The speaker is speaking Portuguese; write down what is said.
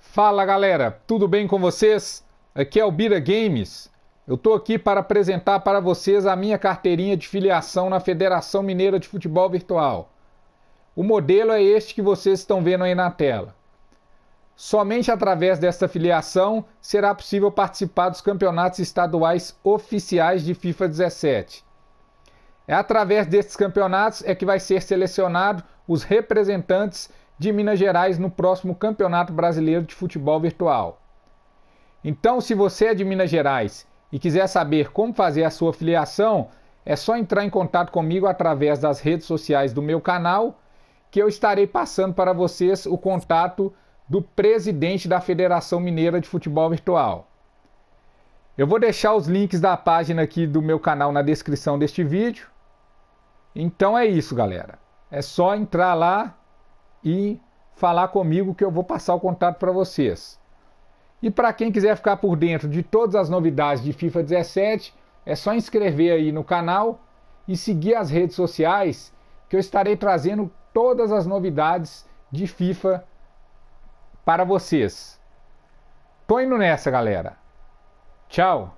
Fala galera, tudo bem com vocês? Aqui é o Bira Games. Eu estou aqui para apresentar para vocês a minha carteirinha de filiação na Federação Mineira de Futebol Virtual. O modelo é este que vocês estão vendo aí na tela. Somente através desta filiação será possível participar dos campeonatos estaduais oficiais de FIFA 17. É através destes campeonatos é que vai ser selecionado os representantes de Minas Gerais no próximo Campeonato Brasileiro de Futebol Virtual. Então, se você é de Minas Gerais e quiser saber como fazer a sua filiação, é só entrar em contato comigo através das redes sociais do meu canal, que eu estarei passando para vocês o contato do presidente da Federação Mineira de Futebol Virtual. Eu vou deixar os links da página aqui do meu canal na descrição deste vídeo. Então é isso, galera. É só entrar lá e falar comigo que eu vou passar o contato para vocês. E para quem quiser ficar por dentro de todas as novidades de FIFA 17, é só inscrever aí no canal e seguir as redes sociais que eu estarei trazendo todas as novidades de FIFA para vocês. Tô indo nessa, galera. Tchau.